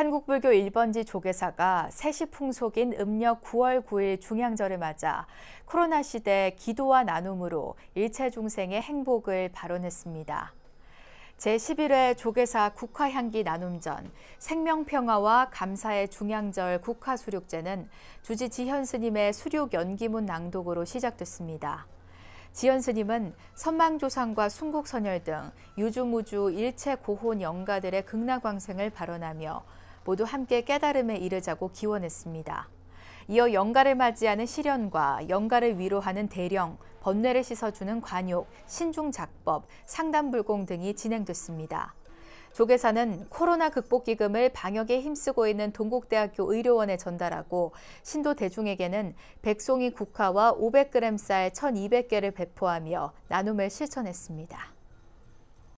한국불교 1번지 조계사가 세시 풍속인 음력 9월 9일 중양절을 맞아 코로나 시대 기도와 나눔으로 일체 중생의 행복을 발언했습니다. 제11회 조계사 국화향기 나눔전 생명평화와 감사의 중양절 국화수륙제는 주지 지현 스님의 수륙 연기문 낭독으로 시작됐습니다. 지현 스님은 선망조상과 순국선열 등 유주무주 일체 고혼 영가들의 극락광생을 발언하며 모두 함께 깨달음에 이르자고 기원했습니다. 이어 영가를 맞이하는 시련과 영가를 위로하는 대령, 번뇌를 씻어주는 관욕, 신중작법, 상담불공 등이 진행됐습니다. 조계사는 코로나 극복 기금을 방역에 힘쓰고 있는 동국대학교 의료원에 전달하고 신도 대중에게는 백송이 국화와 500g 쌀 1,200개를 배포하며 나눔을 실천했습니다.